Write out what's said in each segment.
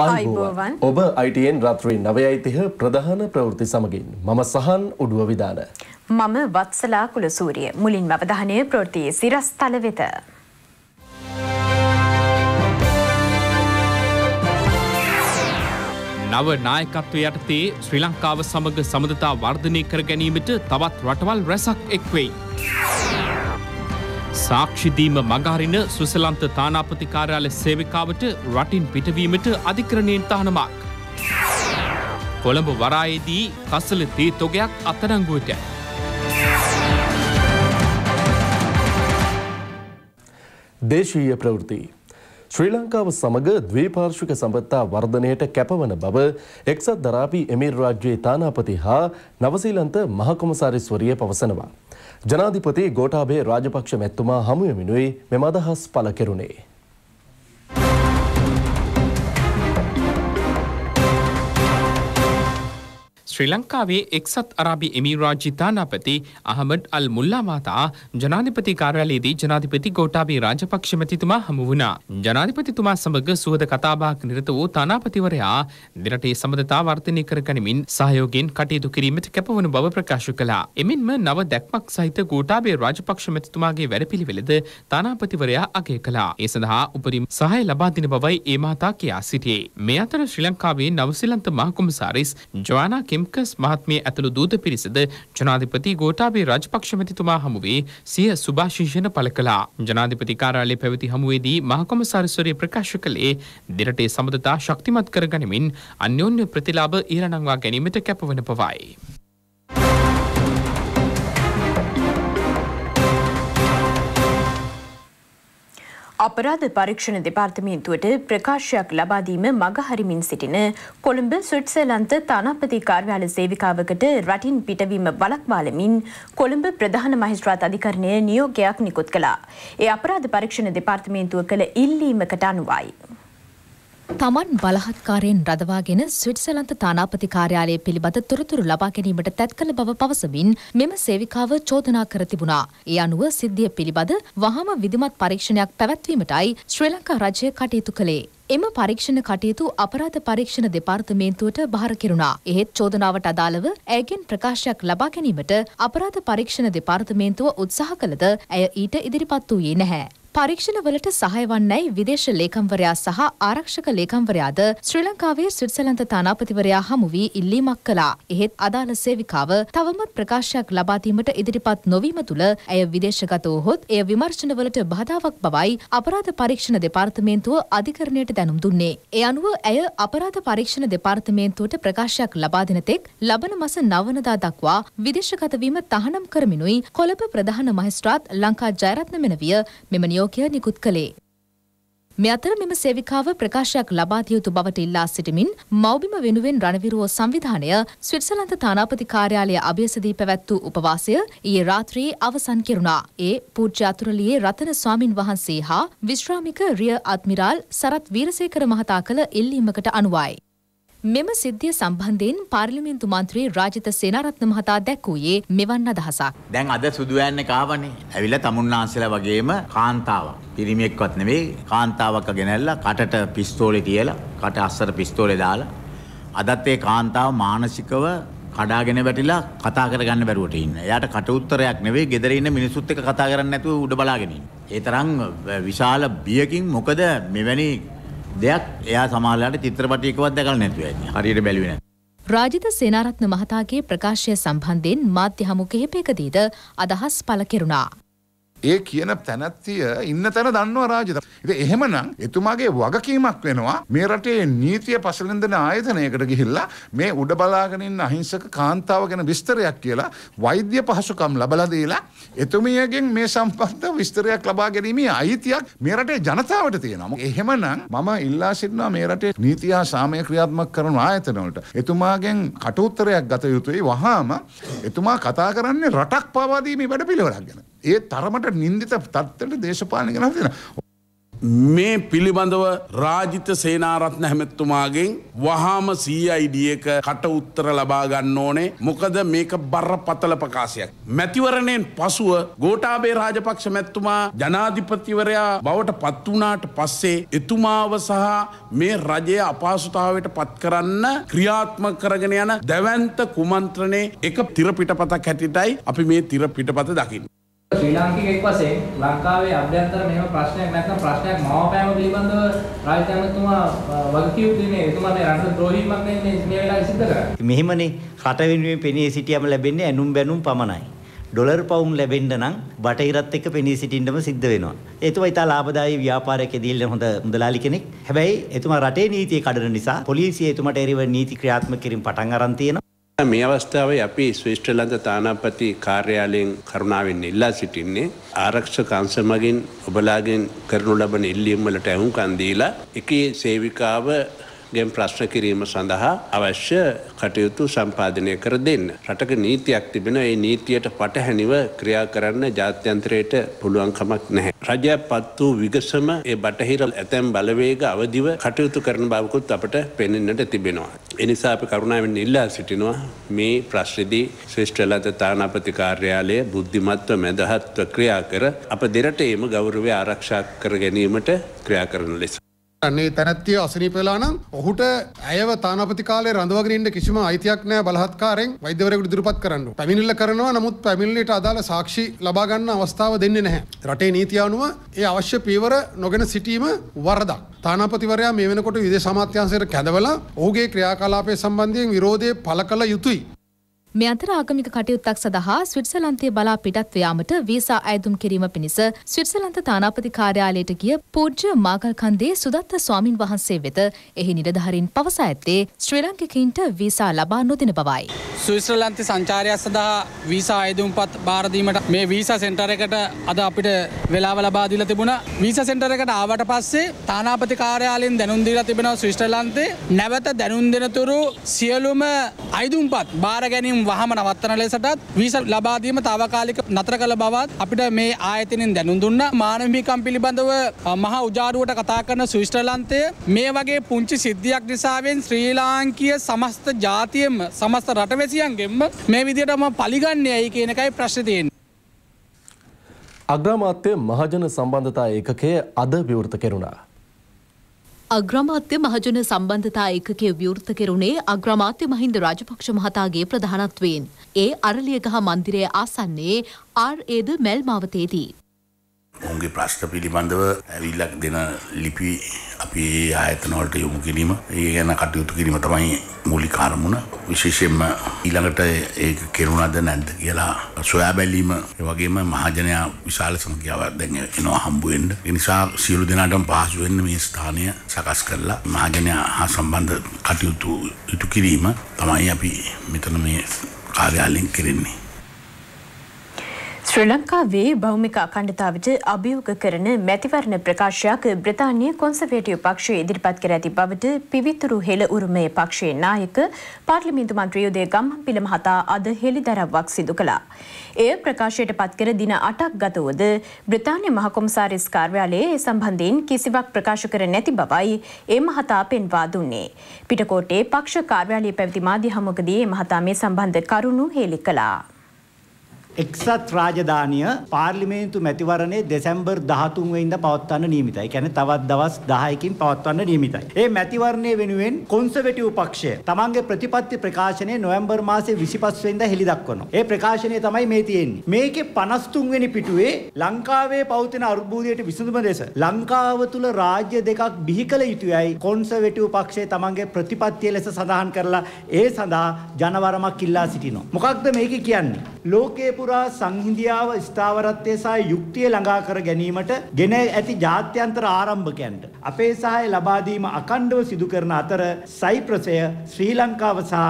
ආයුබෝවන් ඔබ අයිටයෙන් රත්වී නවයයිතිහ ප්‍රධාන ප්‍රවෘති සමගින් මම සහන් උඩුව විධාන. මම වත්සලා කුලසූරිය මුලින් අවධානය ප්‍රෘතිය සිරස්ථල වෙත. නව නායකත්ව යටතේ ශ්‍රී ලංකාව සමඟ සමඳතා වර්ධනය කර ගැනීමට තවත් රටවල් රැසක් එක්වෙයි. සාක්ෂිදීම මගහරින සුසලන්ත තානාපති කාර්යාල සේවිකාවට රටින් පිටවීමට අධිකරණයෙන් තහනමක්. කොළඹ වරායේදී කසල තී තොගයක් අතරංගුවට. දේශීය ප්‍රවෘති. ශ්‍රී ලංකාව සමඟ ද්වේපාර්ශික සම්පත්තා වර්ධනයට කැපවන බව එක්සත් දරාපී එමිර් රාජ්‍යයේ තානාපති හා නවසීලන්ත මහකොමසාරිස්වරිය පවසනවා. ජනාධිපති ගෝඨාභය රාජපක්ෂ මැතිතුමා හමුවෙමිනුයි මෙම අදහස් පළ කෙරුණේ. ශ්‍රී ලංකාවේ එක්සත් අරාබි එමිරාජ්‍ය තානාපති අහමඩ් අල් මුල්ලා මහතා ජනාධිපති කාර්යාලයේදී ජනාධිපති ගෝඨාභය රාජපක්ෂ මැතිතුමා හමු වුණා. ජනාධිපතිතුමා සමග සුහද කතාබහක් නිරත වූ තානාපතිවරයා දෙරටේ සමදතා වර්ධනය කර ගනිමින් සහයෝගයෙන් කටයුතු කිරීමට කැපවන බව ප්‍රකාශ කළා. එමෙන්ම නව දැක්මක් සහිත ගෝඨාභය රාජපක්ෂ මැතිතුමාගේ වැඩපිළිවෙලද තානාපතිවරයා අගය කළා. ඒ සඳහා උපරිම සහාය ලබා දෙන බවයි ඒ මහතා කියා සිටියේ. මේ අතර ශ්‍රී ලංකාවේ නවසිලන්ත මහකොමසාරිස් ජොයානා කෙම් ලිම්කස් මහත්මිය ඇතුළු දූත පිරිසද ජනාධිපති ගෝටාබේ රාජපක්ෂ මැතිතුමා හමුවේ සිය සුභාශිෂණ පළ කළා. ජනාධිපති කාර්යාලයේ පැවති හමුවේදී මහකොමසාරිස්වරය ප්‍රකාශ කළේ දෙරටේ සබඳතා ශක්තිමත් කරගනිමින් අන්‍යෝන්‍ය ප්‍රතිලාභ ඊරණංවා ගැනීමට කැපවන පවයි. අපරාධ පරීක්ෂණ දෙපාර්තමේන්තුවට ප්‍රකාශයක් ලබාදීම මගහරිමින් සිටින කොළඹ ස්විට්සර්ලන්ත තානාපති කාර්යාල සේවිකාවකට රටින් පිටවීම වලක්වාලමින් කොළඹ ප්‍රධාන මහිස්ත්‍රාත් අධිකරණය නියෝගයක් නිකුත් කළා. ඒ අපරාධ පරීක්ෂණ දෙපාර්තමේන්තුව කළ ඉල්ලීමකට අනුවයි. තමන් බලහත්කාරයෙන් රදවාගෙන ස්විට්සලන්ත තානාපති කාර්යාලය පිළිබඳ තොරතුරු ලබා ගැනීමට තැත්කළ බව පවසමින් මෙම සේවිකාව චෝදනා කර තිබුණා. ඒ අනුව සිද්ධිය පිළිබඳ වහම විධිමත් පරීක්ෂණයක් පැවැත්වීමටයි ශ්‍රී ලංකා රජය කටයුතු කළේ. එම පරීක්ෂණ කටයුතු අපරාධ පරීක්ෂණ දෙපාර්තමේන්තුවට බාර කෙරුණා. එහෙත් චෝදනාවට අදාළව ඇයගෙන් ප්‍රකාශයක් ලබා ගැනීමට අපරාධ පරීක්ෂණ දෙපාර්තමේන්තුව උත්සාහ කළද ඇය ඊට ඉදිරිපත් වූයේ නැහැ. පරීක්ෂණවලට සහය වන්නයි විදේශ ලේකම්වරයා සහ ආරක්ෂක ලේකම්වරයාද ශ්‍රී ලංකාවේ ස්විට්සලන්ත තානාපතිවරයා හමු වී ඉල්ලීමක් කළා. එහෙත් අදාළ සේවිකාව තවමත් ප්‍රකාශයක් ලබා දීමට ඉදිරිපත් නොවීම තුළ ඇය විදේශගතව හොත් එය විමර්ශනවලට බාධාවක් බවයි අපරාධ පරීක්ෂණ දෙපාර්තමේන්තුව අධිකරණයට දැනුම් දුන්නේ. ඒ අනුව ඇය අපරාධ පරීක්ෂණ දෙපාර්තමේන්තුවට ප්‍රකාශයක් ලබා දෙන තෙක් ලබන මස 9 වෙනිදා දක්වා විදේශගත වීම තහනම් කරමිනුයි කොළඹ ප්‍රධාන මහේස්ත්‍රාත් ලංකා ජයරත්න මෙනවිය මෙම නියෝජනය නියෝගය නිකුත් කළේ. මේ අතර මෙම සේවිකාව ප්‍රකාශයක් ලබා දිය යුතු බවට ඉල්ලා සිටමින් මෞබිම වෙනුවෙන් රණවිරුවෝ සංවිධානය ස්විට්සලන්ත තානාපති කාර්යාලය අභියසදී පැවැත්වූ උපවාසය ඊයේ රාත්‍රියේ අවසන් කෙරුණා. ඒ පූජ්‍ය අතුරලියේ රතන ස්වාමින් වහන්සේ හා විශ්‍රාමික රිය අත්මිරාල් සරත් වීරසේකර මහතා කළ ඉල්ලීමකට අනුවයි. මෙම සිද්ධිය සම්බන්ධයෙන් පාර්ලිමේන්තු මන්ත්‍රී රාජිත සේනාරත්න මහතා දැක්වූයේ මෙවන් අදහසක්. දැන් අද සුදු ඇන්න කාවනේ. ඇවිල්ලා තමුන්නාන්සලා වගේම කාන්තාවක්. පිරිමියෙක්වත් නෙවෙයි කාන්තාවක් ගෙනල්ලා කටට පිස්තෝලේ තියලා කට අස්සර පිස්තෝලේ දාලා අදත් ඒ කාන්තාව මානසිකව කඩාගෙන වැටිලා කතා කරගන්න බැරුවට ඉන්න. එයාට කට උත්තරයක් නෙවෙයි ගෙදර ඉන්න මිනිස්සුත් එක්ක කතා කරන්නේ නැතුව උඩ බලාගෙන ඉන්න. ඒ තරම් විශාල බියකින් මොකද මෙවැනි දෙයක් එයා සමහරලාට චිත්‍රපටයකවත් දැකලා නැතුව යන්නේ. හරියට බැලුවේ නැහැ. රාජිත සේනාරත්න මහතාගේ ප්‍රකාශය සම්බන්ධයෙන් මාධ්‍ය හමු කිහිපයකදීද අදහස් පළ කෙරුණා. ඒ කියන තැනැත්තිය ඉන්න තැන දන්නව රාජත. ඉතින් එහෙමනම් එතුමාගේ වගකීමක් වෙනවා මේ රටේ නීතිය පසලෙන්දෙන ආයතනයකට ගිහිල්ලා මේ උඩ බලාගෙන ඉන්න අහිංසක කාන්තාව ගැන විස්තරයක් කියලා වෛද්‍ය පහසුකම් ලබලා දීලා එතුමියගෙන් මේ සම්බන්ධ විස්තරයක් ලබා ගැනීමේ අයිතියක් මේ රටේ ජනතාවට තියෙනවා. එහෙමනම් මම ඉල්ලා සිටිනවා මේ රටේ නීතිය හා සාමය ක්‍රියාත්මක කරන ආයතනවලට එතුමාගෙන් කටුත්තරයක් ගත යුතුයි වහාම එතුමා කතා කරන්නේ රටක් පවා දීමේ වැඩපිළිවෙලක් ගැන. ඒ තරමට නින්දිත තත්වට දේශපාලන කරලා තියෙනවා. මේ පිළිබඳව රාජිත සේනාරත්න හැමැත්තුමාගෙන් වහාම CID එක කට උත්තර ලබා ගන්න ඕනේ. මොකද මේක බරපතල ප්‍රකාශයක්. මැතිවරණයෙන් පසුව ගෝඨාභය රාජපක්ෂ මැතිතුමා ජනාධිපතිවරයා බවට පත් වුණාට පස්සේ එතුමාව සහ මේ රජය අපහසුතාවයට පත් කරන්න ක්‍රියාත්මක කරගෙන යන දැවැන්ත කුමන්ත්‍රණේ එක තිර පිටපතක් හැටියටයි අපි මේ තිර පිටපත දකින්නේ. ශ්‍රී ලාංකිකයෙක් වශයෙන් ලංකාවේ අභ්‍යන්තර මෙහෙම ප්‍රශ්නයක් නැත්නම් ප්‍රශ්නයක් මවාපෑම පිළිබඳව රාජධානිතුමා වගකීම් දෙන්නේ එතුමා මේ රට ද්‍රෝහීමක් නේ මේ මේ වෙලාවේ සිද්ධ කරන්නේ. මෙහෙමනේ රට වෙනුවෙන් පෙනී සිටියම ලැබෙන්නේ ඇනුම් බැනුම් පමණයි. ඩොලර් පවුම් ලැබෙන්න නම් බටහිරත් එක්ක පෙනී සිටින්නම සිද්ධ වෙනවා. එතුමා ඉතා ලාභදායී ව්‍යාපාරයක දීලා හොඳ මුදලාලි කෙනෙක්. හැබැයි එතුමා රටේ නීතිය කඩන නිසා පොලිසිය එතුමාට එරෙහිව නීති ක්‍රියාත්මක කිරීම පටන් අරන් තියෙනවා. මේ අවස්ථාව අපි ශ්‍රේෂ්ඨලන්ත තානාපති කාර්යාලයෙන් කරුණාවෙන් ඉල්ලා සිටින්නේ ආරක්ෂක අංශමගින් ඔබලාගෙන් කරනු ලබන ඉල්ලීම් වලට ඇහුම්කන් දීලා එකේ සේවිකාව ගෙන් ප්‍රශ්න කිරීම සඳහා අවශ්‍ය කටයුතු සම්පාධනය කර දෙන්න. රටක නීතියක් තිබෙන ඒ නීතියට පටහැනිව ක්‍රියා කරන්න ජාත්‍යන්ත්‍රයට පුළුවන්කමක් නැහැ. රජය පත් වූ විගසම ඒ බටහිර ඇතැම් බලවේග අවදිව කටයුතු කරන බවකුත් අපට පෙනෙන්නට තිබෙනවා. එනිසා අප කරුණාවෙන් ඉල්ලා සිටිනවා මේ ප්‍රශ්නදී ශ්‍රේෂ්ඨලද තානාපති කාර්යාලය බුද්ධිමත්ව මැදහත්ව ක්‍රියා කර අප දෙරටේම ගෞරවය ආරක්ෂා කර ගැනීමට ක්‍රියා කරන ලෙස. න්නේ තැනැත්තිය අසනීප වෙලා නම් ඔහුට ඇයව තානාපති කාලේ රඳවගෙන ඉන්න කිසිම අයිතියක් නැහැ බලහත්කාරයෙන් වෛද්‍යවරයෙකුට ඉදිරිපත් කරන්න. පැමිණිල්ල කරනවා නමුත් පැමිණිල්ලට අදාළ සාක්ෂි ලබා ගන්න අවස්ථාව දෙන්නේ නැහැ. රටේ නීතිය අනුව ඒ අවශ්‍ය පීවර නොගෙන සිටීම වරදක්. තානාපතිවරයා මේ වෙනකොට විදේශ අමාත්‍යාංශයට කැඳවලා ඔහුගේ ක්‍රියාකලාපය සම්බන්ධයෙන් විරෝධය පළ කළ යුතුයි. මේ අන්තරාගමික කටයුත්තක් සඳහා ස්විට්සලන්තය බලා පිටත් යාමට වීසා අයදුම් කිරීම පිණිස ස්විට්සලන්ත තානාපති කාර්යාලයට ගිය පූජ්‍ය මාගල් කන්දේ සුදත්ත ස්වාමින් වහන්සේ වෙත එහි නිලධාරීන් පවසා ඇත්තේ ශ්‍රී ලංකිකයින්ට වීසා ලබා නොදෙන බවයි. ස්විට්සලන්ත සංචාරයක් සඳහා වීසා අයදුම්පත් බාර දීමට මේ වීසා සෙන්ටර් එකට අද අපිට වෙලාව ලබා දීලා තිබුණා. වීසා සෙන්ටර් එකට ආවට පස්සේ තානාපති කාර්යාලයෙන් දැනුම් දීලා තිබෙනවා ස්විට්සලන්තේ නැවත දැනුම් දෙනතුරු සියලුම අයදුම්පත් බාර ගැනීම වහම නවත්තන ලෙසටත් වීස ලබාදීම තාවකාලික නතර කළ බවත් අපිට මේ ආයතනින් දැනුම් දුන්න මානවහිමිකම් පිළිබඳව මහා උජාරුවට කතා කරන සවිස්ට්‍රලන්තය මේ වගේ පුංචි සිද්ධියක් නිසාවෙන් ශ්‍රී ලාංකීය සමස්ත ජාතියෙන්ම සමස්ත රටවැසියන්ගෙන්ම මේ විදිහටම පලිගන්නේ ඇයි කියන එකයි ප්‍රශ්නේ තියෙන්නේ. අග්‍රාමාත්‍ය මහජන සම්බන්ධතා ඒකකය අද විවෘත කෙරුණා. අග්‍රාමාත්‍ය මහජන සම්බන්ධතා ඒකකය විවෘත කෙරුණේ අග්‍රාමාත්‍ය මහින්ද රාජපක්ෂ මහතාගේ ප්‍රධානත්වයෙන්. ඒ අරලියගහ මන්දිරය ආසන්නේ ආර් ඒද මැල් මාවතේදී. ඔවුන්ගේ ප්‍රශ්න පිළිබඳව ඇවිල්ලක් දෙන ලිපි අපි ආයතනවලට යොමු කිරීම ඒ ගැන කටයුතු කිරීම තමයි මූලික අරමුණ විශේෂයෙන්ම ඊළඟට ඒක කෙරුණාද නැද්ද කියලා සොයා බැලීම ඒ වගේම මහජනයා විශාල සංඛ්‍යාවක් දැන් එනවා හම්බ වෙන්න ඒ නිසා සියලු දෙනාටම පහසු වෙන්න මේ ස්ථානය සකස් කරලා මහජනයා හා සම්බන්ධ කටයුතු ඉටු කිරීම තමයි අපි මෙතන මේ කාර්යාලයෙන් කරන්නේ ශ්‍රී ලංකාවේ භෞමික අඛණ්ඩතාවට අභියෝග කරන මැතිවරණ ප්‍රකාශයක් බ්‍රිතාන්‍ය කොන්සර්වේටිව් පක්ෂය ඉදිරිපත් කර ඇති බවට පිවිතුරු හෙළ උරුමයේ පක්ෂයේ නායක පාර්ලිමේන්තු මන්ත්‍රී උදේ ගම්හම්පිල මහතා අද හෙළිදරව්වක් සිදු කළා. එය ප්‍රකාශයට පත්කර දින 8ක් ගත වුවද බ්‍රිතාන්‍ය මහ කොමසාරිස් කාර්යාලයේ ඒ සම්බන්ධයෙන් කිසිවක් ප්‍රකාශ කර නැති බවයි ඒ මහතා පෙන්වා දුන්නේ. පිටකොටේ පක්ෂ කාර්යාලයේ පැවති මාධ්‍ය හමුවකදී ඒ මහතා මේ සම්බන්ධ කරුණු හෙළි කළා. එක්සත් රාජධානිය පාර්ලිමේන්තු මැතිවරණේ දෙසැම්බර් 13 වෙනිදා පවත්වන්න නියමිතයි. කියන්නේ තවත් දවස් 10කින් පවත්වන්න නියමිතයි. ඒ මැතිවරණය වෙනුවෙන් කොන්සර්වටිව් පක්ෂය තමන්ගේ ප්‍රතිපත්ති ප්‍රකාශනය නොවැම්බර් මාසේ 25 වෙනිදා හෙළි දක්වනවා. ඒ ප්‍රකාශනය තමයි මේ තියෙන්නේ. මේකේ 53 වෙනි පිටුවේ ලංකාවේ පවතින අර්බුදයට විසඳුම දෙස ලංකාව තුල රාජ්‍ය දෙකක් බිහි කළ යුතුයයි කොන්සර්වටිව් පක්ෂය තමන්ගේ ප්‍රතිපත්තිය ලෙස සඳහන් කරලා ඒ සඳහා ජනවරමක් ඉල්ලා සිටිනවා. මොකක්ද මේක කියන්නේ? ලෝකයේ පුරා සංහිඳියාව ස්ථාවරත්වය සහ යුක්තිය ළඟා කර ගැනීමට ගෙන ඇති ජාත්‍යන්තර ආරම්භකයන්ට අපේ සහාය ලබා දීම අකණ්ඩව සිදු කරන අතර සයිප්‍රසය ශ්‍රී ලංකාව සහ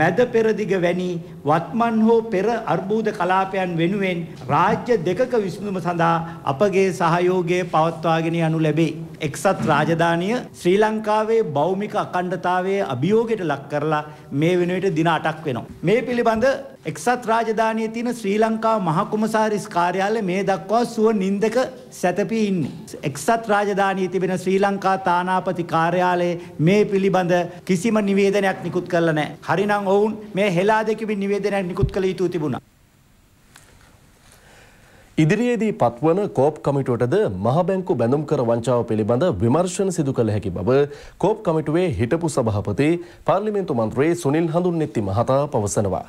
මැද පෙරදිග වැනි වත්මන් හෝ පෙර අර්බුද කලාපයන් වෙනුවෙන් රාජ්‍ය දෙකක විසඳුම සඳහා අපගේ සහයෝගය පවත්වාගෙන යනු ලැබේ. එක්සත් රාජධානිය ශ්‍රී ලංකාවේ බෞමික අකණ්ඩතාවයේ අභියෝගයට ලක් කරලා මේ වෙනුවට දින 8ක් වෙනවා. මේ පිළිබඳ එක්සත් රාජධානියේ තියෙන ශ්‍රී ලංකා මහකොමසාරිස් කාර්යාලය මේ දක්වා සුව නින්දක සැතපී ඉන්නේ. එක්සත් රාජධානියේ තිබෙන ශ්‍රී ලංකා තානාපති කාර්යාලයේ මේ පිළිබඳ කිසිම නිවේදනයක් නිකුත් කරලා නැහැ. හරිනම් ඔවුන් මේ හෙලා දෙකකින් නිවේදනයක් නිකුත් කළ යුතු තිබුණා. ඉදිරියේදී පත්වන කෝප් කමිටුවටද මහබැංකු බැඳුම් කර වංචාව පිළිබඳ විමර්ශන සිදු කළ හැකි බව කෝප් කමිටුවේ හිටපු සභහපති පාර්ලිමෙන්තු මන්ත්‍රයේ සුනිල් හඳුන්නෙත්ති මහතා පවසනවා.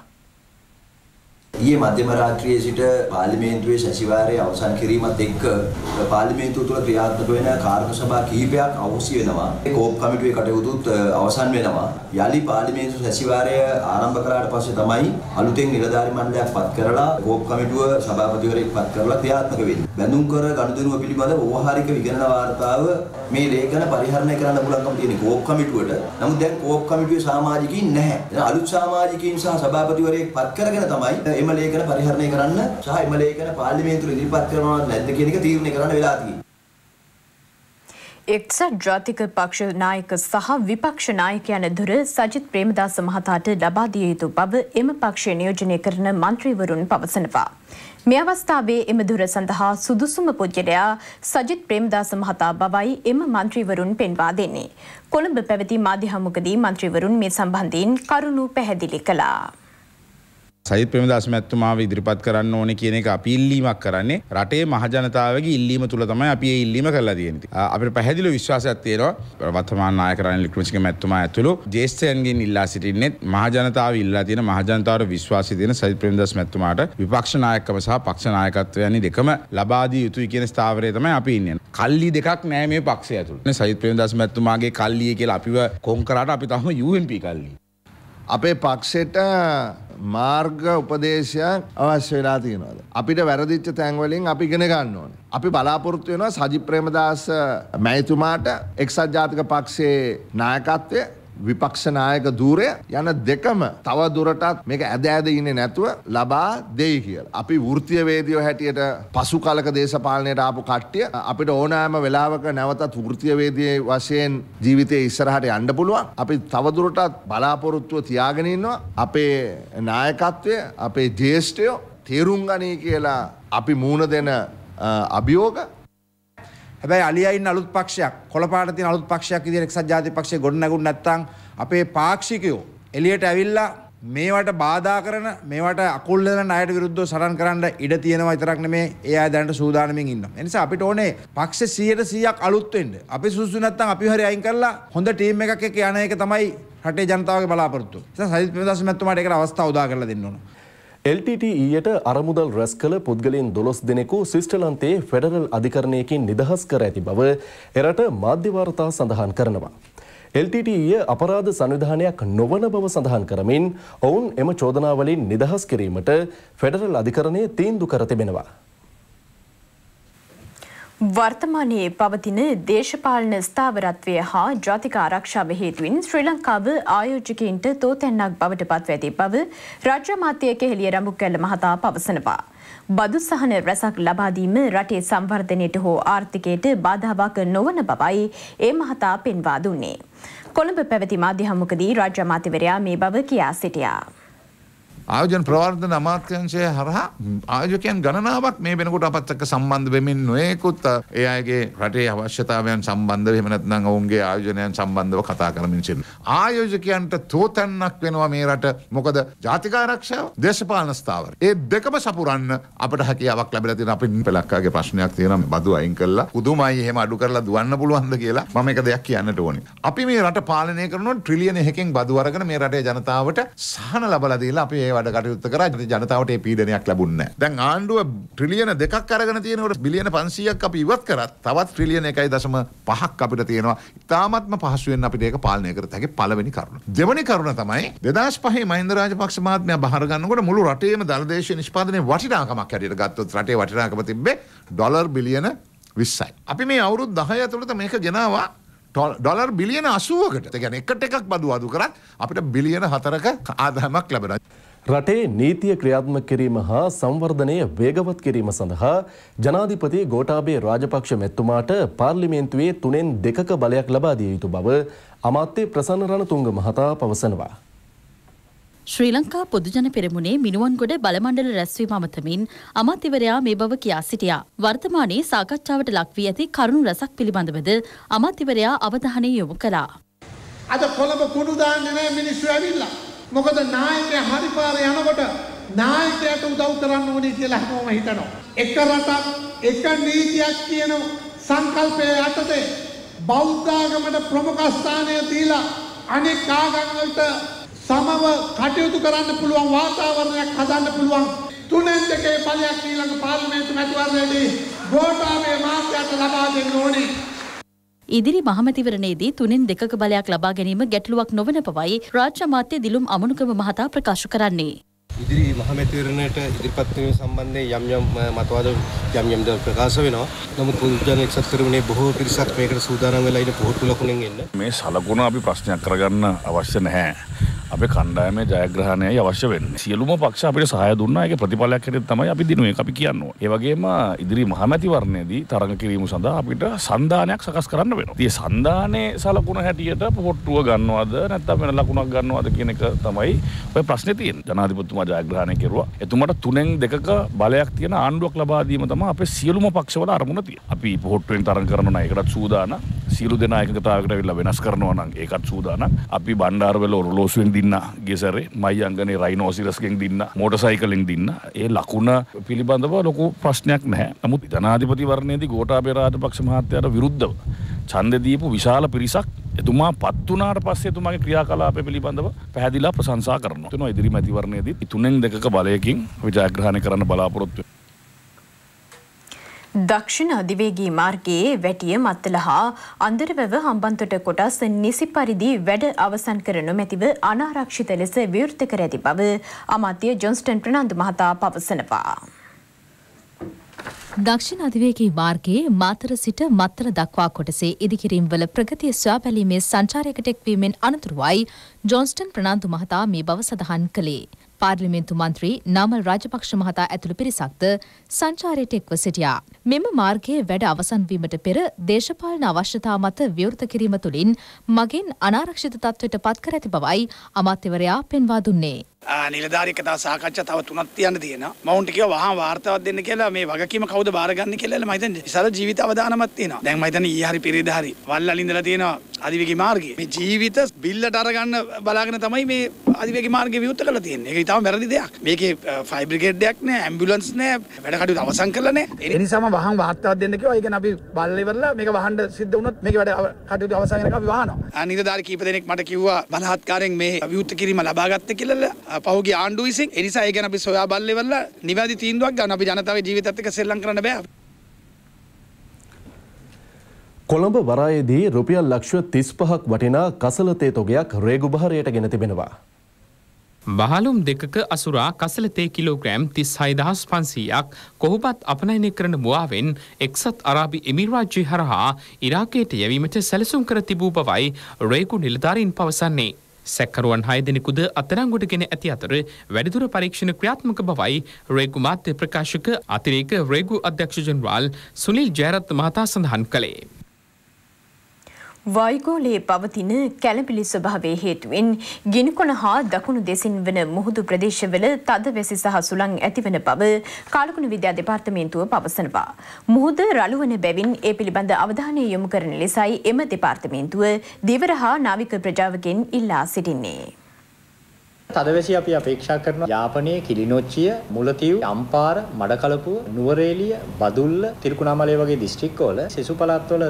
ඊයේ මධ්‍යම රාත්‍රියේ සිට පාර්ලිමේන්තුවේ සැසිවාරයේ අවසන් කිරීමත් එක්ක පාර්ලිමේන්තුව තුළ ක්‍රියාත්මක වෙන කාර්ක සභා කිහිපයක් අවශ්‍ය වෙනවා. ඒ කෝප් කමිටුවේ කටයුතුත් අවසන් වෙනවා. යලි පාර්ලිමේන්තු සැසිවාරය ආරම්භ කළාට පස්සේ තමයි අලුතෙන් නිලධාරි මණ්ඩලයක් පත් කරලා කෝප් කමිටුව සභාපතිවරයෙක් පත් කරලා ක්‍රියාත්මක වෙන්නේ. බැඳුම් කර ගනුදෙනුව පිළිබඳ ඕහාරික විගණන වාර්තාව මේ ලේඛන පරිහරණය කරන්න පුළුවන්කම තියෙන කෝප් කමිටුවට. නමුත් දැන් කෝප් කමිටුවේ සමාජිකින් නැහැ. අලුත් සමාජිකින් සහ සභාපතිවරයෙක් පත් කරගෙන තමයි එම ලේඛන පරිහරණය කරන්න සහ එම ලේඛන පාර්ලිමේන්තුවට ඉදිරිපත් කරනවද නැද්ද කියන එක තීරණය කරන්න වෙලා තියෙනවා. එක්සත් ජාතික පක්ෂ නායක සහ විපක්ෂ නායකයන දුර සජිත් ප්‍රේමදාස මහතාට ලබා දිය යුතු බව එම පක්ෂය නියෝජනය කරන මන්ත්‍රීවරුන් පවසනවා. මේ අවස්ථාවේ එම දුර සඳහා සුදුසුම පුද්ගලයා සජිත් ප්‍රේමදාස මහතා බවයි එම මන්ත්‍රීවරුන් පෙන්වා දෙන්නේ. කොළඹ පැවති මාධ්‍ය හමුකදී මන්ත්‍රීවරුන් මේ සම්බන්ධයෙන් කරුණු පැහැදිලි කළා. සහිත් ප්‍රමදාස මැත්තුමාව ඉදිරිපත් කරන්න ඕන කියන එක අපි ඉල්ලීමක් කරන්නේ රටේ මහජනතාවගේ ඉල්ලීම තුළ තමයි අපි ඒ ඉල්ලීම කරලා තියෙන්නේ. අපිට පැහැදිලි විශ්වාසයක් තියෙනවා වර්තමාන නායක රනිල් වික්‍රමසිංහ මැතිතුමා ඇතුළු ජ්‍යෙෂ්ඨයන්ගෙන් ඉල්ලා සිටින්නේ මහජනතාව ඉල්ලා තියෙන මහජනතාවට විශ්වාසය තියෙන සහිත් ප්‍රමදාස මැතිතුමාට විපක්ෂ නායකකම සහ පක්ෂ නායකත්වය යන දෙකම ලබා දිය යුතුයි කියන ස්ථාවරය තමයි අපි ඉන්නේ. කල්ලි දෙකක් නෑ මේ පක්ෂය ඇතුළේ. සහිත් ප්‍රමදාස මැතිතුමාගේ කල්ලිය කියලා අපිව කොන් කරාට අපි තාම UMP කල්ලි. අපේ පක්ෂයට මාර්ග උපදේශයක් අවශ්‍ය වෙලා තියෙනවද. අපිට වැරදිච්ච තැන්වලින් අපි ගෙන ගන්න ඕන. අපි බලාපොරොත්තු වෙනවා සජි ප්‍රේමදාස මැතිතුමාට එක්සත් ජාතික පක්ෂයේ නායකත්වය විපක්ෂනායක දූරය යන දෙකම තව දුරටත් මේක ඇද ඇද ඉන්නේ නැතුව ලබා දෙයි කියලා. අපි වෘත්තියවේදියෝ හැටියට පසු කලක දේශපාලනයට ආපු කට්ටිය අපිට ඕනෑම වෙලාවක නැවතත් වෘත්තියවේදී වශයෙන් ජීවිතයේ ඉස්සරහට යන්න පුළුවන්. අපි තවදුරටත් බලාපොරොත්තුව තියාගෙන ඉන්නවා. අපේ නායකත්වය අපේ ජේෂ්ඨයෝ තේරුම් ගනී කියලා අපි මූණ දෙන අභියෝග හැබැයි අලියා ඉන්න අලුත් පක්ෂයක් කොළපාට තියෙන අලුත් පක්ෂයක් විදිහට එක්සත් ජාතික පක්ෂය ගොඩනැගුණ නැත්නම් අපේ පාක්ෂිකයෝ එළියට ඇවිල්ලා මේවට බාධා කරන මේවට අකුල් දෙන අයට විරුද්ධව සටන් කරන්න ඉඩ තියෙනවා විතරක් නෙමේ ඒ අය දැනට සූදානමින් ඉන්නවා. ඒ නිසා අපිට ඕනේ පක්ෂ 100%ක් අලුත් වෙන්න. අපි සුසු නැත්නම් අපි හරි අයින් කරලා හොඳ ටීම් එකක් එක්ක යන එක තමයි රටේ ජනතාවගේ බලාපොරොත්තුව. ඒ නිසා සජිත් ප්‍රේමදාස මැතිතුමාට ඒකට අවස්ථාව උදා කරලා දෙන්න ඕන. LTTEයට අරමුදල් රැස් කළ පුද්ගලයන් දොළොස් දෙනෙකු ශිෂ්ටලන්තයේ ෆෙඩරල් අධිකරණයකින් නිදහස් කර ඇති බව එරට මාධ්‍යවාර්තා සඳහන් කරනවා. LTTE අපරාධ සංවිධානයක් නොවන බව සඳහන් කරමින් ඔවුන් එම චෝදනාවලින් නිදහස් කිරීමට ෆෙඩරල් අධිකරණය තීන්දු කර තිබෙනවා. වර්තමානයේ පවතින දේශපාලන ස්ථාවරත්වය හා ජාතික ආරක්ෂාව හේතුවෙන් ශ්‍රී ලංකාව ආයෝජකයින්ට තෝතැන්නක් බවට පත්ව ඇති බව රාජ්‍ය මාත්‍යය කෙහෙළිය රඹුකැල්ල මහතා පවසනවා. බදු සහන රැසක් ලබාදීම රටේ සංවර්ධනයට හෝ ආර්ථිකයට බාධාවක් නොවන බවයි ඒ මහතා පෙන්වා දුන්නේ. කොළඹ පැවති මාධ්‍ය හමුකදී රාජ්‍ය මාත්‍යවරයා මේ බව කියා සිටියා. ආයෝජන ප්‍රවර්ධන අමාත්‍යංශය හරහා ආයෝජකයන් ගණනාවක් මේ වෙනකොට අපත් එක්ක සම්බන්ධ වෙමින් නොයෙකුත් ඒ අයගේ රටේ අවශ්‍යතාවයන් සම්බන්ධව එහෙම නැත්නම් ඔවුන්ගේ ආයෝජනයන් සම්බන්ධව කතා කරමින් සිටිනවා. ආයෝජකයන්ට තෝතන්නක් වෙනවා මේ රට. මොකද ජාතික ආරක්ෂාව, දේශපාලන ස්ථාවර. ඒ දෙකම සපුරන්න අපට හැකියාවක් ලැබිලා තියෙන අපින් පෙලක්කාගේ ප්‍රශ්නයක් තියෙනවා බදු අයින් කරලා පුදුමයි එහෙම අඩු කරලා දුවන්න පුළුවන්ද කියලා මම එක දෙයක් කියන්නට ඕනේ. අපි මේ රට පාලනය කරනවා ට්‍රිලියන එකකින් බදු අරගෙන මේ රටේ ජනතාවට සහන ලබලා දීලා අපි ඒ වැඩ කටයුත්ත කරා ජනතාවට ඒ පීඩනයක් ලැබුණේ නැහැ. දැන් ආණ්ඩුව ට්‍රිලියන දෙකක් අරගෙන තියෙනකොට බිලියන 500ක් අපි ඉවත් කරත් තවත් ට්‍රිලියන 1.5ක් අපිට තියෙනවා. ඉතාමත්ම පහසුවෙන් අපිට ඒක පාලනය කරත හැකි පළවෙනි කරුණ. දෙවෙනි කරුණ තමයි 2005 මහින්ද රාජපක්ෂ මහත්මයා බහර ගන්නකොට මුළු රටේම දළදේශීය නිෂ්පාදනයේ වටිනාකමක් හැටියට ගත්තොත් රටේ වටිනාකම තිබ්බේ ඩොලර් බිලියන 20යි. අපි මේ අවුරුදු 10 ඇතුළත මේක ගෙනාවා ඩොලර් බිලියන 80කට. ඒ කියන්නේ එකට එකක් බදු අඩු කරත් අපිට බිලියන 4ක ආදායමක් ලැබෙනවා. රටේ නීතිය ක්‍රියාත්මක කිරීම හා සංවර්ධනය වේගවත් කිරීම සඳහා ජනාධිපති ගෝඨාභය රාජපක්ෂ මෙතුමාට පාර්ලිමේන්තුවේ තුනෙන් දෙකක බලයක් ලබා දිය යුතු බව අමාත්‍ය ප්‍රසන්න රණතුංග මහතා පවසනවා. ශ්‍රී ලංකා පොදුජන පෙරමුණේ මිනුවන්ගොඩ බලමණ්ඩල රැස්වීම අමතමින් අමාත්‍යවරයා මේ බව කියා සිටියා. වර්තමානයේ සාකච්ඡාවට ලක්වී ඇති කරුණු රැසක් පිළිබඳවද අමාත්‍යවරයා අවධානය යොමු කළා. අද කොළඹ කුඩු දාන්නේ නැහැ මිනිස්සු ඇවිල්ලා. මොකද නායකයා හරිපාර යනකොට නායකයාට උදව් කරන්න ඕනේ කියලා හැමෝම හිතනවා. එක රටක් එක නීතියක් කියන සංකල්පය යටතේ බෞද්ධාගමට ප්‍රමුඛ ස්ථානය දීලා අනෙක් ආගම් වලට සමව කටයුතු කරන්න පුළුවන් වාතාවරණයක් හදන්න පුළුවන් තුනෙන් දෙකේ ඵලයක් ඊළඟ පාර්ලිමේන්තු මැතිවරණයේදී ගෝඨාභය මාත්‍යාට ලබා දෙන්න ඕනේ ඉදිරි මහමැතිවරණයේදී තුනෙන් දෙකක බලයක් ලබා ගැනීම ගැටලුවක් නොවන බවයි රාජ්‍ය අමාත්‍ය දිලුම් අමනුකම මහතා ප්‍රකාශ කරන්නේ. ඉදිරි මහමැතිවරණයට ඉදිරිපත් වීම සම්බන්ධයෙන් යම් යම් මතවාද යම් යම් දේවල් ප්‍රකාශ වෙනවා. නමුත් පොදුජන එක්සත් පෙරමුණේ බොහෝ පිරිසක් මේකට සූදානම් වෙලා ඉන්න පොහොට්ටු ලකුණෙන් එන්න. මේ සලකුණ අපි ප්‍රශ්නයක් කරගන්න අවශ්‍ය නැහැ. අප කණ්ඩායමේ ජයග්‍රහණය අවශ්‍ය වෙන් සියලුම පක්ෂ අපිට සහය දුන්නගේ ප්‍රතිඵලයක් හැට තමයි අපි දිනුවේ අපි කියන්න ඒවගේම ඉදිරි මහමැතිවරණයේදී තරඟ කිරීම සඳහා අපිට සන්ධානයක් සකස් කරන්න වෙන තිය සන්ධානය සලකුණ හැටියට පොට්ටුව ගන්නවාද නැත්තම් වෙන ලකුණක් ගන්නවාද කියන එක තමයි ඔය ප්‍රශ්න තියෙන් ජනාධිපතුමා ජයග්‍රහණය කෙරවා එතුමට තුනෙන් දෙකක බලයක් තියෙන ආණ්ඩුවක් ලබාදීම තම අප සියලුම පක්ෂවල අරමුණ තිය අපි පොට්ටුවෙන් තරන් කරන අයකටත් සූදාන සියලු දෙනායක කතාවකට වෙල්ලා වෙනස් කරනවා නම් ඒකත් සූදානම්. අපි බණ්ඩාරවල ඔරලෝසුවෙන් දින්න ගේසරේ මයි අංගනේ රයිනෝසිරස්ගෙන් දින්න මෝටර්සයිකලෙන් දින්න. ඒ ලකුණ පිළිබඳව ලොකු ප්‍රශ්නයක් නැහැ. නමුත් ජනාධිපතිවරණයේදී ගෝඨාභය රාජපක්ෂ මහත්තයාට විරුද්ධව ඡන්ද දීපු විශාල පිරිසක් එතුමා පත් වනාට පස්සේ තුමාගේ ක්‍රියාකලාපය පිළිබඳව පැහැදිලා ප්‍රශංසා කරනවා. එතුමා ඉදිරි මැතිවරණයේදී තුනෙන් දෙකක බලයකින් විජයග්‍රහණය කරන්න බලාපොරොත්තු වෙනවා. දක්ෂිණ අධිවේගී මාර්ගයේ වැටිය මත්තල හා අන්දරවැව හම්බන්තොට කොටස් නිසි පරිදි වැඩ අවසන් කර නොමැතිව අනාරක්ෂිත ලෙස විවෘත කර ඇති බව අමාත්‍ය ජොන්ස්ටන් ප්‍රනන්දු මහතා පවසනවා. දක්ෂිණ අධිවේගී මාර්ගයේ මාතර සිට මත්තල දක්වා කොටසේ ඉදිකිරීම්වල ප්‍රගතිය සොයා බැලීමේ සංචාරයකට එක්වීමෙන් අනතුරුවයි ජොන්ස්ටන් ප්‍රනාන්දු මහතා මේ බව සඳහන් කළේ. පාර්ලිමේන්තු මන්ත්‍රී නාමල් රාජපක්ෂ මහතා ඇතුළු පිරිසක්ද සංචාරයට එක්ව සිටියා. මෙම මාර්ගයේ වැඩ අවසන් වීමට පෙර දේශපාලන අවශ්‍යතා මත විවෘත කිරීම තුළින් මගෙන් අනාරක්ෂිත තත්ත්වයට පත් කර ඇති බවයි අමාත්‍යවරයා පෙන්වා දුන්නේ. නිලධාරික කතා සාකච්ඡා තව තුනක් තියන්න තියෙනවා. මවුන්ට කිව්වා වහා වාර්තාවක් දෙන්න කියලා මේ වගකීම කවුද බාරගන්නේ කියලා මම හිතන්නේ විශාල ජීවිත අවදානමක් තියෙනවා. දැන් මම හිතන්නේ ඊ හරි පෙරේද හරි වල්ලල් ඉඳලා තියෙනවා අධිවේගී මාර්ගයේ. මේ ජීවිත බිල්ලට අරගන්න බලාගෙන තමයි මේ අධිවේගී මාර්ගය විවෘත කරලා තියෙන්නේ. ඒක ඊටම වැරදි දෙයක්. මේකේ ෆයිර් බ්‍රිගේඩ් එකක් නැහැ, ඇම්බියුලන්ස් නැහැ, වැඩ කටයුතු අවසන් කරලා නැහැ. ඒ නිසාම වහන් වාර්තාවක් දෙන්න කිව්වා. ඒ කියන්නේ අපි බල්ලා ඉවරලා මේක වහන්න සිද්ධ වුණොත් මේක වැඩ කටයුතු අවසන් වෙනකම් අපි වහනවා. අනිදාරි කීප දෙනෙක් මට කිව්වා බලහත්කාරයෙන් මේ විවෘත කිරීම ලබා ගත්ත කියලා පහුගේ ආණ්ඩු විසින් එනිසා ඒ ගැන අපි සොයා බල්ලෙවල්ල නිවැරදි තීන්දුවක් ගන්න අපි ජනතාවේ ජීවිතත් එක්ක සෙල්ලම් කරන්න බෑ. කොළඹ වරායේදී රුපියල් ලක්ෂ 35ක් වටිනා කසල තේ තොගයක් රේගුභාරයට ගෙන තිබෙනවා. බහලුම් දෙකක අසුරා කසලතේ කිලෝග්‍රෑම් තිස් හයිදහස් පන්සීයක් කොහොබත් අපනයිනය කරන මුවාවෙන් එක්සත් අරාබි එමිරාජ්‍ය හරහා ඉරාකයට යැවීමට සැලසුම් කර තිබූ බවයි රේකු නිලධාරීන් පවසන්නේ. සැකරුවන් හය දෙනෙකුද අතරංගොටගෙන ඇති අතර වැඩිදුර පරීක්ෂණ ක්‍රියාත්මක බවයි රේගු මාත්‍ය ප්‍රකාශක අතිරේක රේගු අධ්‍යක්ෂ ජනරාල් සුනිල් ජයරත් මහතා සඳහන් කළේ. වායුගෝලයේ පවතින කැළඹිලි ස්වභාවය හේතුවෙන් ගිනිකොන හා දකුණු දෙසින් වන මුහුදු ප්‍රදේශවල තද වැසි සහ සුළං ඇතිවන බව කාලකුණ විද්‍යා දෙපාර්තමේන්තුව පවසනවා. මුහුද රළුවන බැවින් ඒ පිළිබඳ අවධානය යොමු කරන ලෙසයි එම දෙපාර්තමේන්තුව දිවර හා නාවික ප්‍රජාවගෙන් ඉල්ලා සිටින්නේ. තදවැසි අපි අපේක්ෂා කරන යාපනයේ කිලිනොච්චිය මුලතිව් අම්පාර මඩකලපුව නුවරේලිය බදුල්ල තිරිකුණාමලය වගේ දිස්ත්‍රික්කවල සිසු පළාත්වල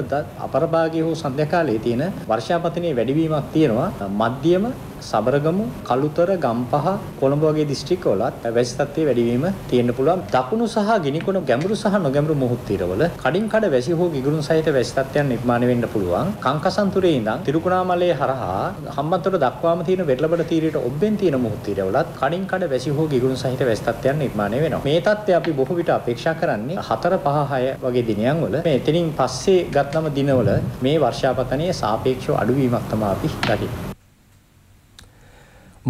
අපරභාගයේ හෝ සන්ධ්‍යාකාලයේ තියෙන වර්ෂාපතනයේ වැඩිවීමක් තියෙනවා මධ්‍යම සබරගමු කළුතර ගම්පහ කොළඹ වගේ දිස්ත්‍රික්කවලත් වැසි තත්ත්වයේ වැඩිවීම තියෙන්න පුළුවන් දකුණු සහ ගිනිකොන ගැඹුරු සහ නොගැඹුරු මුහුත් තීරවල කඩින් කඩ වැසි හෝ ගිගුරුන් සහිත වැසි තත්ත්වයන් නිර්මාණය වෙන්න පුළුවන් කංකසන්තුරේ ඉඳන් තිරිකුණාමලයේ හරහා හම්බන්තොට දක්වාම තියෙන වෙරළබඩ තීරයට ඔබ්බෙන් තියෙන දින මුහුත්තිරවලත් කණින් කඩ වැසි හෝ ගිගුණු සහිත වැස් තත්ත්වයන් නිර්මාණය වෙනවා. මේ තත්ත්වය අපි බොහෝ විට අපේක්ෂා කරන්නේ 4 5 6 වගේ දිනයන් වල මේ එතනින් පස්සේ ගත්නම දිනවල මේ වර්ෂාපතනයේ සාපේක්ෂව අඩුවීමක් තමයි අපි දකින්නේ.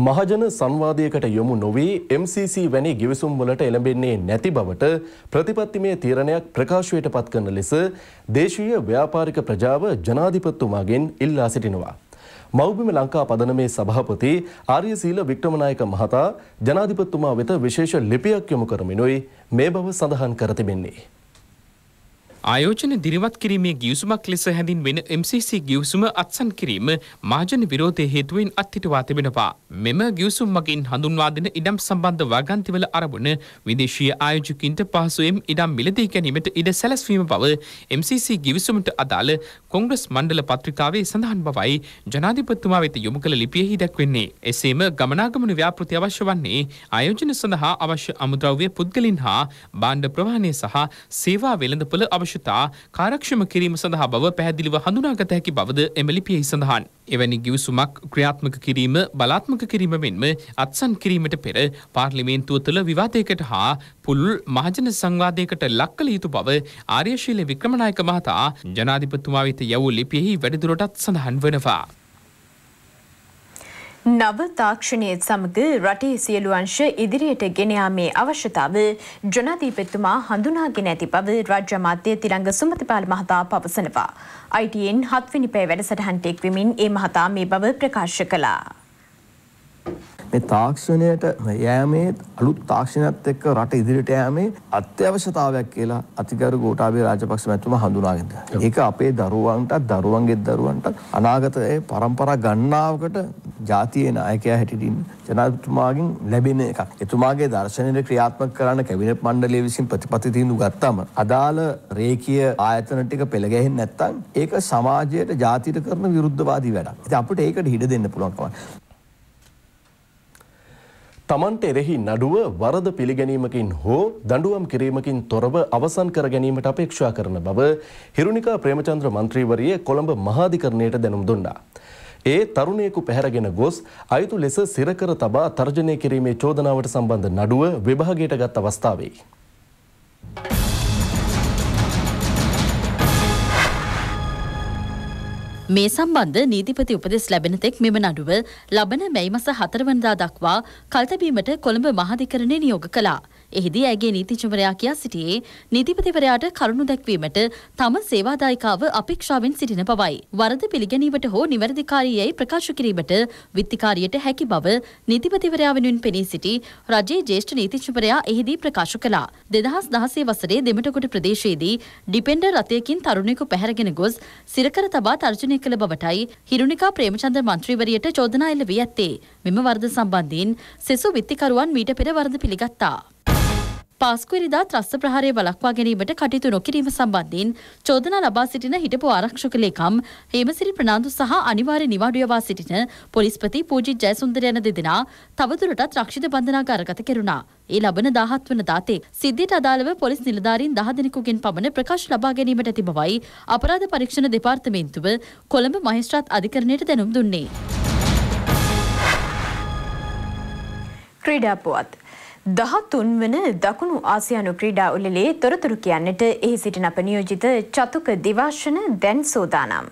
මහජන සංවාදයකට යොමු නොවී MCC වැනි ගිවිසුම් වලට එළඹෙන්නේ නැති බවට ප්‍රතිපත්තිමය තීරණයක් ප්‍රකාශයට පත් කරන ලෙස දේශීය ව්‍යාපාරික ප්‍රජාව ජනාධිපතිතුමාගෙන් ඉල්ලා සිටිනවා. මව්බිම ලංකා පදනමේ සභාපති ආර්යසීල වික්‍රමනායක මහතා ජනාධිපතිතුමා වෙත විශේෂ ලිපියක් යොමු කරමිනුයි මේ බව සඳහන් කර තිබෙන්නේ. ආයෝජන දිරිවත් කිරීමේ ගිවිසුමක් ලෙස හැඳින්වෙන MCC ගිවිසුම අත්සන් කිරීම මාජන විරෝධය හේතුවෙන් අත්හිටවා තිබෙනවා. මෙම ගිවිසුම් මගින් හඳුන්වා දෙන ඉඩම් සම්බන්ධ වාගන්තිවල අරමුණ විදේශීය ආයෝජකින්ට පහසුවෙන් ඉඩම් මිලදී ගැනීමට ඉඩ සැලැස්වීම බව MCC ගිවිසුමට අදාළ කොංග්‍රස් මණ්ඩල පත්‍රිකාවේ සඳහන් බවයි ජනාධිපතිතුමා වෙත යොමු කළ ලිපියෙහි දැක්වෙන්නේ. එසේම ගමනාගමන ව්‍යාපෘති අවශ්‍ය වන්නේ ආයෝජන සඳහා අවශ්‍ය අමුද්‍රව්‍ය පුද්ගලින් හා බාණ්ඩ ප්‍රවාහනය සහ සේවා වෙළඳපොළ අවශ්‍ය අවශ්‍යතා කාරක්ෂම කිරීම සඳහා බව පැහැදිලිව හඳුනාගත හැකි බවද එම ලිපියෙහි සඳහන්. එවැනි ගිවිසුමක් ක්‍රියාත්මක කිරීම බලාත්මක කිරීම මෙන්ම අත්සන් කිරීමට පෙර පාර්ලිමේන්තුව තුළ විවාදයකට හා පුළුල් මහජන සංවාදයකට ලක් කළ යුතු බව ආර්යශීල වික්‍රමනායක මහතා ජනාධිපතුමා වෙත යවූ ලිපියෙහි වැඩිදුරටත් සඳහන් වෙනවා. නව තාක්ෂණයත් සමග රටේ සියලු අංශ ඉදිරියට ගෙන යාමේ අවශ්‍යතාව ජනාධිපතිතුමා හඳුනාගෙන ඇති බව රාජ්‍ය අමාත්‍ය තිලංග සුමතිපාල මහතා පවසනවා. ITN 7 වෙනි පැය වැඩසටහනට එක්වෙමින් ඒ මහතා මේ බව ප්‍රකාශ කළා. මේ තාක්ෂණයට යෑමේ අලුත් තාක්ෂණයත් එක්ක රට ඉදිරියට යෑමේ අත්‍යවශ්‍යතාවයක් කියලා අතිගරු ගෝඨාභය රාජපක්ෂ මැතිතුමා හඳුනාගෙන තියෙනවා. ඒක අපේ දරුවන්ට දරුවන්ගේ දරුවන්ට අනාගතයේ પરම්පරා ගණනාවකට ජාතියේ නායකයා හැටියට ඉන්න ජනාධිපතිතුමාගෙන් ලැබෙන එකක්. එතුමාගේ දර්ශනය ක්‍රියාත්මක කරන්න කැබිනට් මණ්ඩලය විසින් ප්‍රතිපත්ති තීන්දුව ගත්තාම අදාළ රේඛීය ආයතන ටික පෙළ ගැහෙන්නේ නැත්නම් ඒක සමාජයට ජාතියට කරන විරුද්ධවාදී වැඩක්. ඉතින් අපිට ඒකට හිඩ දෙන්න පුළුවන් කමක්. තමන්ට එරෙහි නඩුව වරද පිළිගැනීමකින් හෝ දඩුවම් කිරීමකින් තොරව අවසන් කර ගැනීමට අපේක්ෂා කරන බව හිරුණිකා ප්‍රේමචන්ද්‍ර මන්ත්‍රීවරිය කොළඹ මහාධිකරණයට දැනුම් දුන්නා. ඒ තරුණයෙකු පැහැරගෙන ගොස් අයුතු ලෙස සිරකර තබා තර්ජනය කිරීමේ චෝදනාවට සම්බන්ධ නඩුව විභාගයට ගත් අවස්ථාවේ. මේ සම්බන්ධ නීතිපති උපදෙස් ලැබෙන තෙක් මෙම නඩුව ලබන මැයි මස හතරවනදා දක්වා කල්තැබීමට කොළඹ මහධිකරණය නියෝග කළා. එහිදී ඇගේ නීතිචමරයා කියා සිටියේ නීතිපතිවරයාට කරුණු දැක්වීමට තම සේවාදායිකාව අපේක්ෂාවෙන් සිටින බවයි. වරද පිළිගැනීමට හෝ නිවැරදිකාරීයයි ප්‍රකාශ කිරීමට විත්තිකාරියට හැකි බව නීතිපතිවරයා වෙනුවෙන් පෙනී සිටි රජයේ ජේෂ්ඨ නීතිචමරයා එහිදී ප්‍රකාශ කළා. දෙදහස් දහසේ වසරේ දෙමටකොට ප්‍රදේශයේදී ඩිපෙන්ඩර් රථයකින් තරුණයෙකු පැහැරගෙන ගොස් සිරකර තබා තර්ජනය කළ බවටයි හිරුණිකා ප්‍රේමචන්ද්‍ර මන්ත්‍රීවරියට චෝදනා එල්ල වී ඇත්තේ. මෙම වරද සම්බන්ධයෙන් සෙසු විත්තිකරුවන් මීට පෙර වරද පිළිගත්තා. පාස්කුවරිදා ත්‍රස්ස ප්‍රහාරය වලක්වා ගැනීමට කටයුතු නොකිරීම සම්බන්ධයෙන් චෝදනා ලබා සිටින හිටපු ආරක්ෂක ලේකම් හේමසිරි ප්‍රනාන්දු සහ අනිවාර්ය නිවාඩුයවා සිටින පොලිස්පති පූජිත් ජයසුන්දර යන දෙදෙනා තවදුරටත් රක්ෂිත බන්ධනාගාරගත කෙරුණා. ඒ ලබන දාහත් වන දාතේ සිද්ධියට අදාළව පොලිස් නිලධාරීන් දහ දෙනෙකුගෙන් පමණ ප්‍රකාශ ලබා ගැනීමට ඇති බවයි අපරාධ පරීක්ෂණ දෙපාර්තමේන්තුව කොළඹ මහේස්ත්‍රාත් අධිකරණයට දැනුම් දුන්නේ. ක්‍රීඩා පුවත් දහතුන් වන දකුණු ආසියානු ක්‍රීඩා උළෙලේ තොරතුරු කියන්නට එහි සිටින අප නියෝජිත චතුක දිවාශන දැන් සෝදානම්.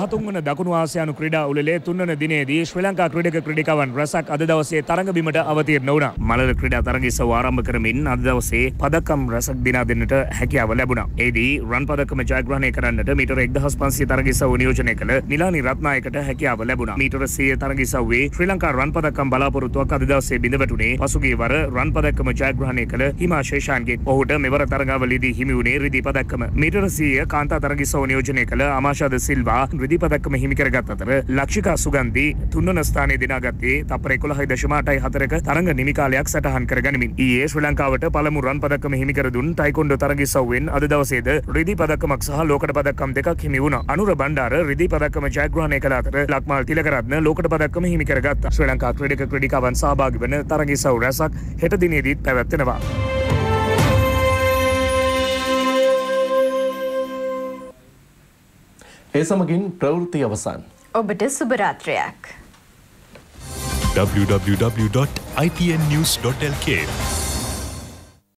දහතුන් වන දකුණු ආසියානු ක්‍රඩා උලේ තුන්වන දිනේදී ශ්‍රී ලංකා ක්‍රඩක ක්‍රඩිකවන් රසක් අද දවසේ තරඟ බිමට අවතීර්ණ වුණා. මලල ක්‍රඩා තරඟ ඉස්සව ආරම්භ කරමින් අද දවසේ පදකම් රසක් දිනා දෙන්නට හැකියාව ලැබුණා. ඒදී රන් පදකම ජයග්‍රහණය කරන්නට මීටර 1500 තරඟ ඉස්සව නියෝජනය කළ නිලානි රත්නායකට හැකියාව ලැබුණා. මීටර 100 තරඟ ඉස්සව්වේ ශ්‍රී ලංකා රන් පදකම් බලාපොරොත්තුවක් අද දවසේ බිඳවැටුණේ පසුගිය වර රන් පදකම ජයග්‍රහණය කළ හිමා ශේෂාන්ගේ ඔහුට මෙවර තරඟාවලදී හිමි වුණේ රිදී පදක්කම. මීටර 100 කාන්තා තරඟ ඉස්සව නියෝජනය කළ ආමාෂාද සිල්වා වෘදි පදක්ම හිමිකර ගත් අතර ලක්ෂිකා සුගන්දී තුන්වන ස්ථානය දිනාගත්තේ තපර එකොළහයි දශමාටයි හතරක තරඟ නිමිකාලයක් සටහන් කර ගනිමින් ඒ ශ්‍ර ලංකාවට පළමු රන් පදක්ම හිමිකරදුන් ටයිකොන්ඩ තරගි සව්වෙන් අද දවසේද රිදි පදක්මක් සහ ලෝකට පදක්කම් දෙකක් හිමි වුණ අනුර බණ්ඩාර රිදි පදක්කම ජයග්‍රහණය කලාතර ලක්මල් තිලකරත්න ලෝකට පදක්කම හිමිකරගත් ශ්‍රී ලංකා ක්‍රඩික ක්‍රඩිකාවන් සභාගි වන තරගි සව් රැසක් හෙට දිනේදීත් පැවැත්වෙනවා. ඒ සමගින් ප්‍රවෘත්ති අවසන්. ඔබට සුභරාත්‍රයක්. www.ipnnews.lk